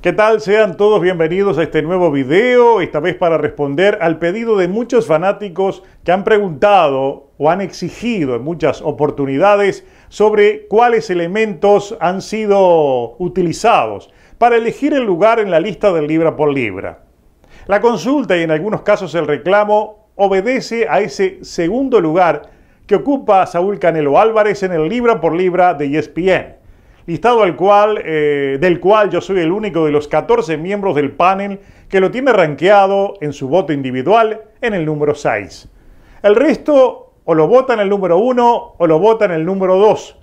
¿Qué tal? Sean todos bienvenidos a este nuevo video, esta vez para responder al pedido de muchos fanáticos que han preguntado o han exigido en muchas oportunidades sobre cuáles elementos han sido utilizados para elegir el lugar en la lista del libra por libra. La consulta y en algunos casos el reclamo obedece a ese segundo lugar que ocupa Saúl Canelo Álvarez en el libra por libra de ESPN listado al cual, eh, del cual yo soy el único de los 14 miembros del panel que lo tiene rankeado en su voto individual en el número 6. El resto o lo vota en el número 1 o lo vota en el número 2.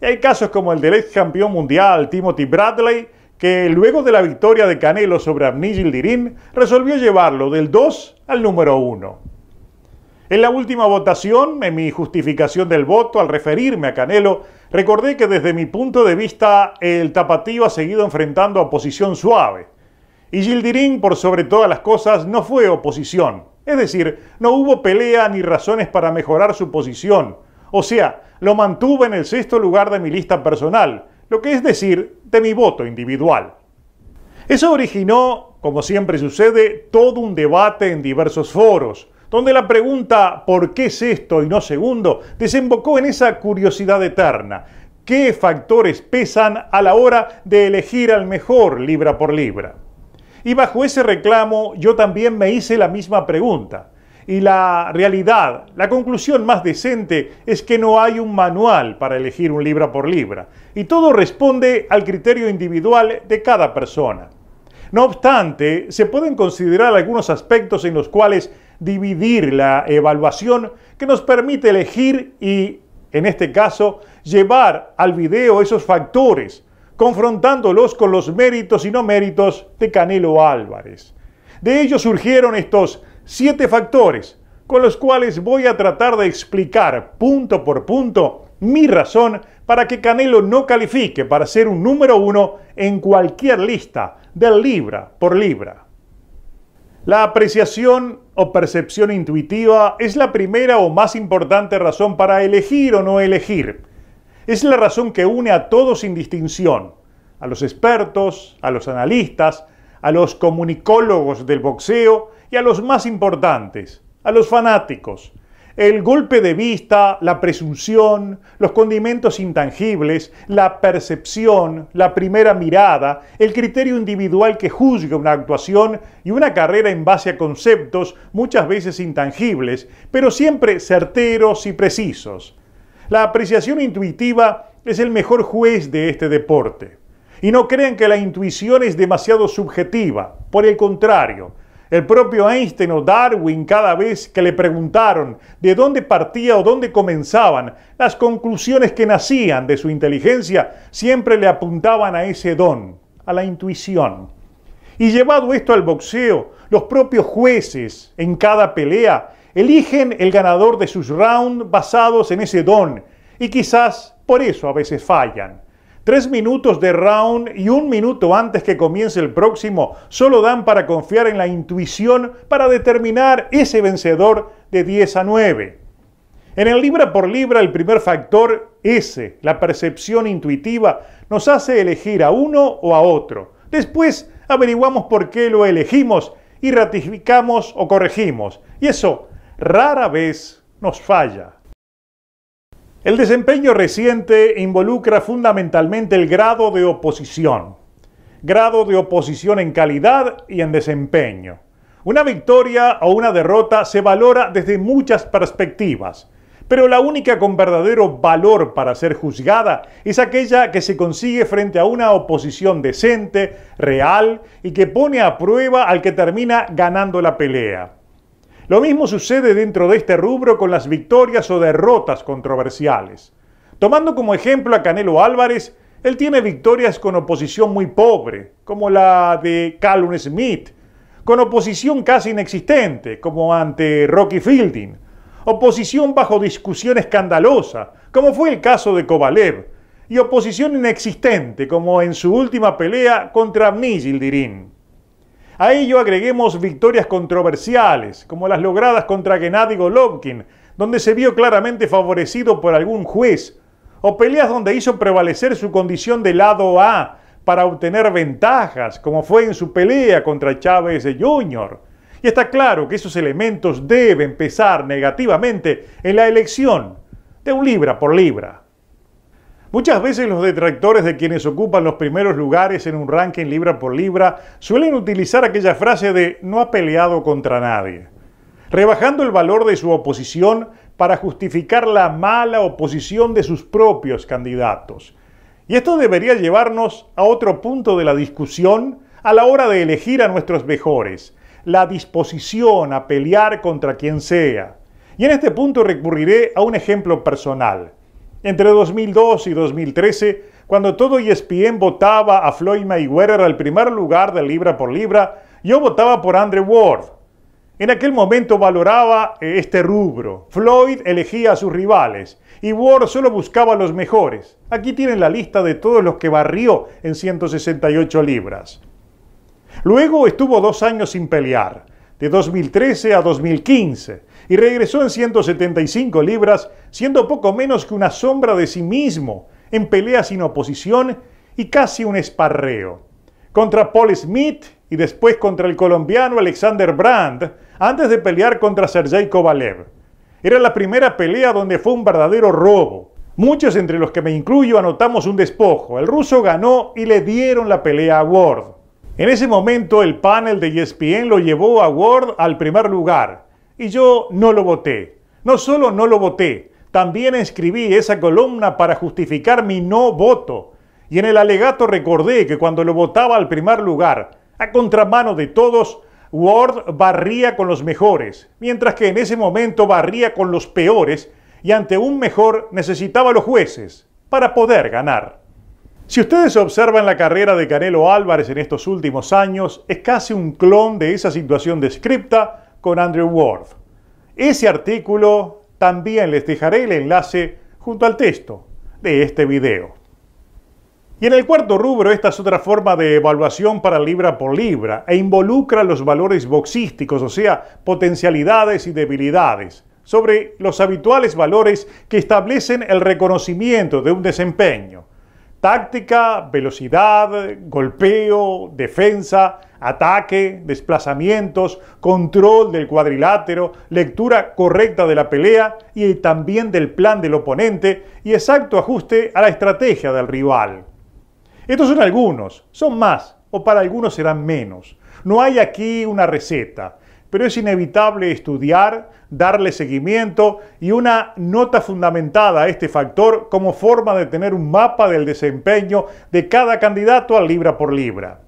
Y hay casos como el del ex campeón mundial Timothy Bradley, que luego de la victoria de Canelo sobre Abnigil Dirin resolvió llevarlo del 2 al número 1. En la última votación, en mi justificación del voto, al referirme a Canelo, recordé que desde mi punto de vista el tapatío ha seguido enfrentando oposición suave. Y Gildirín, por sobre todas las cosas, no fue oposición. Es decir, no hubo pelea ni razones para mejorar su posición. O sea, lo mantuve en el sexto lugar de mi lista personal, lo que es decir, de mi voto individual. Eso originó, como siempre sucede, todo un debate en diversos foros donde la pregunta ¿por qué es esto y no segundo? desembocó en esa curiosidad eterna. ¿Qué factores pesan a la hora de elegir al mejor libra por libra? Y bajo ese reclamo yo también me hice la misma pregunta. Y la realidad, la conclusión más decente es que no hay un manual para elegir un libra por libra. Y todo responde al criterio individual de cada persona. No obstante, se pueden considerar algunos aspectos en los cuales dividir la evaluación que nos permite elegir y, en este caso, llevar al video esos factores, confrontándolos con los méritos y no méritos de Canelo Álvarez. De ellos surgieron estos siete factores, con los cuales voy a tratar de explicar punto por punto mi razón para que Canelo no califique para ser un número uno en cualquier lista del libra por libra. La apreciación o percepción intuitiva es la primera o más importante razón para elegir o no elegir. Es la razón que une a todos sin distinción, a los expertos, a los analistas, a los comunicólogos del boxeo y a los más importantes, a los fanáticos, el golpe de vista, la presunción, los condimentos intangibles, la percepción, la primera mirada, el criterio individual que juzga una actuación y una carrera en base a conceptos muchas veces intangibles, pero siempre certeros y precisos. La apreciación intuitiva es el mejor juez de este deporte. Y no crean que la intuición es demasiado subjetiva, por el contrario, el propio Einstein o Darwin, cada vez que le preguntaron de dónde partía o dónde comenzaban las conclusiones que nacían de su inteligencia, siempre le apuntaban a ese don, a la intuición. Y llevado esto al boxeo, los propios jueces en cada pelea eligen el ganador de sus rounds basados en ese don y quizás por eso a veces fallan. Tres minutos de round y un minuto antes que comience el próximo solo dan para confiar en la intuición para determinar ese vencedor de 10 a 9. En el libra por libra el primer factor, S, la percepción intuitiva, nos hace elegir a uno o a otro. Después averiguamos por qué lo elegimos y ratificamos o corregimos. Y eso rara vez nos falla. El desempeño reciente involucra fundamentalmente el grado de oposición, grado de oposición en calidad y en desempeño. Una victoria o una derrota se valora desde muchas perspectivas, pero la única con verdadero valor para ser juzgada es aquella que se consigue frente a una oposición decente, real y que pone a prueba al que termina ganando la pelea. Lo mismo sucede dentro de este rubro con las victorias o derrotas controversiales. Tomando como ejemplo a Canelo Álvarez, él tiene victorias con oposición muy pobre, como la de Callum Smith, con oposición casi inexistente, como ante Rocky Fielding, oposición bajo discusión escandalosa, como fue el caso de Kovalev, y oposición inexistente, como en su última pelea contra Mijildirin. A ello agreguemos victorias controversiales, como las logradas contra Gennady Golovkin, donde se vio claramente favorecido por algún juez, o peleas donde hizo prevalecer su condición de lado A para obtener ventajas, como fue en su pelea contra Chávez Jr. Y está claro que esos elementos deben pesar negativamente en la elección de un libra por libra. Muchas veces los detractores de quienes ocupan los primeros lugares en un ranking libra por libra suelen utilizar aquella frase de no ha peleado contra nadie, rebajando el valor de su oposición para justificar la mala oposición de sus propios candidatos. Y esto debería llevarnos a otro punto de la discusión a la hora de elegir a nuestros mejores, la disposición a pelear contra quien sea. Y en este punto recurriré a un ejemplo personal. Entre 2002 y 2013, cuando todo ESPN votaba a Floyd Mayweather al primer lugar de libra por libra, yo votaba por Andre Ward. En aquel momento valoraba eh, este rubro. Floyd elegía a sus rivales y Ward solo buscaba los mejores. Aquí tienen la lista de todos los que barrió en 168 libras. Luego estuvo dos años sin pelear, de 2013 a 2015, y regresó en 175 libras, siendo poco menos que una sombra de sí mismo, en pelea sin oposición y casi un esparreo. Contra Paul Smith y después contra el colombiano Alexander Brand antes de pelear contra Sergei Kovalev. Era la primera pelea donde fue un verdadero robo. Muchos, entre los que me incluyo, anotamos un despojo. El ruso ganó y le dieron la pelea a Ward. En ese momento el panel de ESPN lo llevó a Ward al primer lugar, y yo no lo voté. No solo no lo voté, también escribí esa columna para justificar mi no voto. Y en el alegato recordé que cuando lo votaba al primer lugar, a contramano de todos, Ward barría con los mejores, mientras que en ese momento barría con los peores y ante un mejor necesitaba los jueces para poder ganar. Si ustedes observan la carrera de Canelo Álvarez en estos últimos años, es casi un clon de esa situación descripta con Andrew Ward. Ese artículo también les dejaré el enlace junto al texto de este video. Y en el cuarto rubro, esta es otra forma de evaluación para libra por libra e involucra los valores boxísticos, o sea, potencialidades y debilidades, sobre los habituales valores que establecen el reconocimiento de un desempeño. Táctica, velocidad, golpeo, defensa, ataque, desplazamientos, control del cuadrilátero, lectura correcta de la pelea y también del plan del oponente y exacto ajuste a la estrategia del rival. Estos son algunos, son más o para algunos serán menos. No hay aquí una receta pero es inevitable estudiar, darle seguimiento y una nota fundamentada a este factor como forma de tener un mapa del desempeño de cada candidato al libra por libra.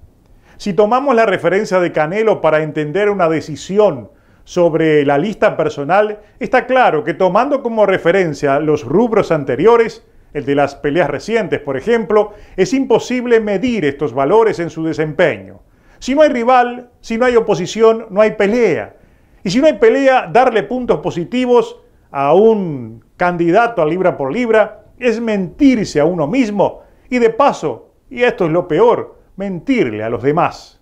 Si tomamos la referencia de Canelo para entender una decisión sobre la lista personal, está claro que tomando como referencia los rubros anteriores, el de las peleas recientes, por ejemplo, es imposible medir estos valores en su desempeño. Si no hay rival, si no hay oposición, no hay pelea. Y si no hay pelea, darle puntos positivos a un candidato a libra por libra es mentirse a uno mismo y de paso, y esto es lo peor, mentirle a los demás.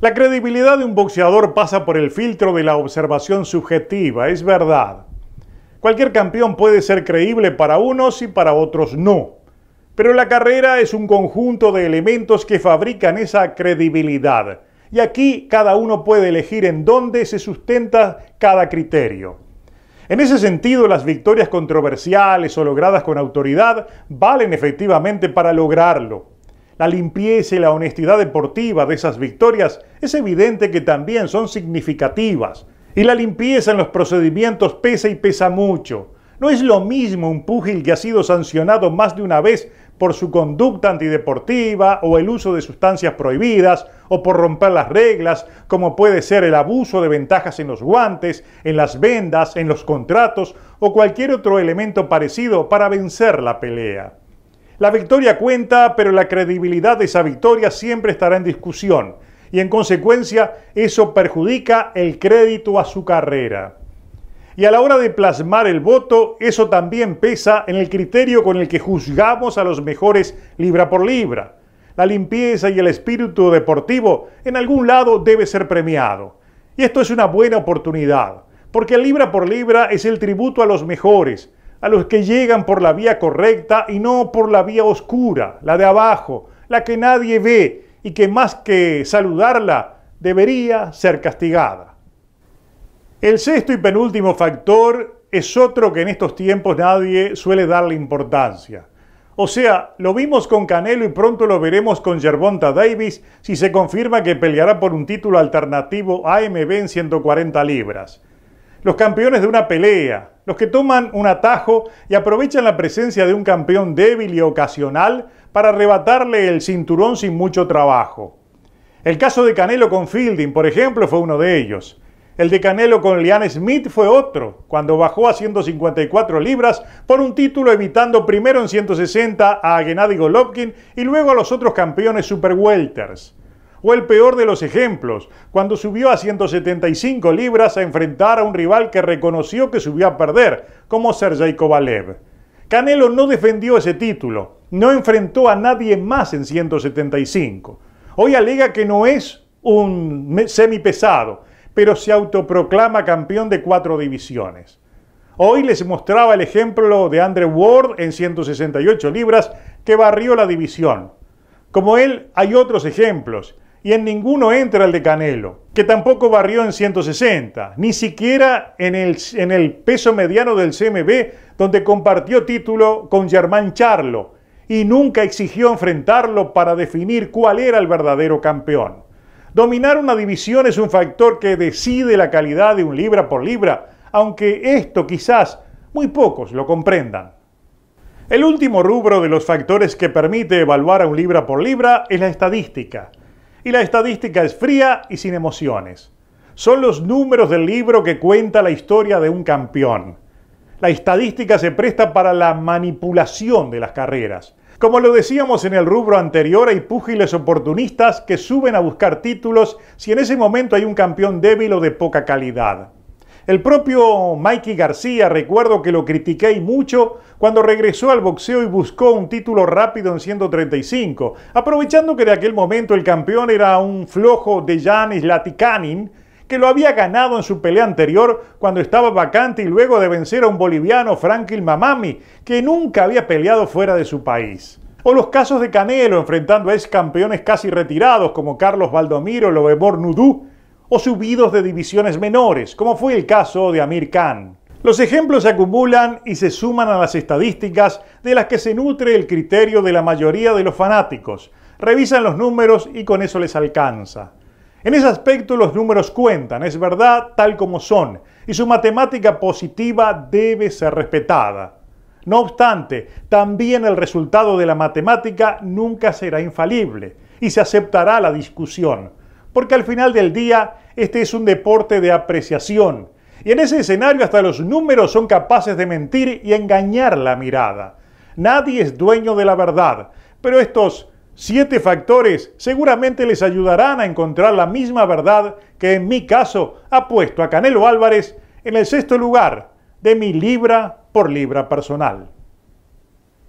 La credibilidad de un boxeador pasa por el filtro de la observación subjetiva, es verdad. Cualquier campeón puede ser creíble para unos y para otros no. Pero la carrera es un conjunto de elementos que fabrican esa credibilidad. Y aquí cada uno puede elegir en dónde se sustenta cada criterio. En ese sentido, las victorias controversiales o logradas con autoridad valen efectivamente para lograrlo. La limpieza y la honestidad deportiva de esas victorias es evidente que también son significativas. Y la limpieza en los procedimientos pesa y pesa mucho. No es lo mismo un púgil que ha sido sancionado más de una vez por su conducta antideportiva o el uso de sustancias prohibidas o por romper las reglas, como puede ser el abuso de ventajas en los guantes, en las vendas, en los contratos o cualquier otro elemento parecido para vencer la pelea. La victoria cuenta, pero la credibilidad de esa victoria siempre estará en discusión y en consecuencia eso perjudica el crédito a su carrera. Y a la hora de plasmar el voto, eso también pesa en el criterio con el que juzgamos a los mejores libra por libra. La limpieza y el espíritu deportivo en algún lado debe ser premiado. Y esto es una buena oportunidad, porque libra por libra es el tributo a los mejores, a los que llegan por la vía correcta y no por la vía oscura, la de abajo, la que nadie ve y que más que saludarla debería ser castigada. El sexto y penúltimo factor es otro que en estos tiempos nadie suele darle importancia. O sea, lo vimos con Canelo y pronto lo veremos con Gervonta Davis si se confirma que peleará por un título alternativo AMB en 140 libras. Los campeones de una pelea, los que toman un atajo y aprovechan la presencia de un campeón débil y ocasional para arrebatarle el cinturón sin mucho trabajo. El caso de Canelo con Fielding, por ejemplo, fue uno de ellos. El de Canelo con Leanne Smith fue otro, cuando bajó a 154 libras por un título evitando primero en 160 a Gennady Golovkin y luego a los otros campeones super welters. O el peor de los ejemplos, cuando subió a 175 libras a enfrentar a un rival que reconoció que subió a perder, como Sergei Kovalev. Canelo no defendió ese título, no enfrentó a nadie más en 175. Hoy alega que no es un semipesado, pero se autoproclama campeón de cuatro divisiones. Hoy les mostraba el ejemplo de Andre Ward en 168 libras que barrió la división. Como él hay otros ejemplos y en ninguno entra el de Canelo, que tampoco barrió en 160, ni siquiera en el, en el peso mediano del CMB donde compartió título con Germán Charlo y nunca exigió enfrentarlo para definir cuál era el verdadero campeón. Dominar una división es un factor que decide la calidad de un libra por libra, aunque esto quizás muy pocos lo comprendan. El último rubro de los factores que permite evaluar a un libra por libra es la estadística. Y la estadística es fría y sin emociones. Son los números del libro que cuenta la historia de un campeón. La estadística se presta para la manipulación de las carreras. Como lo decíamos en el rubro anterior, hay púgiles oportunistas que suben a buscar títulos si en ese momento hay un campeón débil o de poca calidad. El propio Mikey García, recuerdo que lo critiqué mucho cuando regresó al boxeo y buscó un título rápido en 135, aprovechando que de aquel momento el campeón era un flojo de Janis Latikanin, que lo había ganado en su pelea anterior cuando estaba vacante y luego de vencer a un boliviano, Franklin Mamami, que nunca había peleado fuera de su país. O los casos de Canelo enfrentando a ex campeones casi retirados como Carlos o Lobemor Nudú, o subidos de divisiones menores, como fue el caso de Amir Khan. Los ejemplos se acumulan y se suman a las estadísticas de las que se nutre el criterio de la mayoría de los fanáticos. Revisan los números y con eso les alcanza. En ese aspecto los números cuentan, es verdad, tal como son, y su matemática positiva debe ser respetada. No obstante, también el resultado de la matemática nunca será infalible y se aceptará la discusión, porque al final del día este es un deporte de apreciación, y en ese escenario hasta los números son capaces de mentir y engañar la mirada. Nadie es dueño de la verdad, pero estos Siete factores seguramente les ayudarán a encontrar la misma verdad que en mi caso ha puesto a Canelo Álvarez en el sexto lugar de mi libra por libra personal.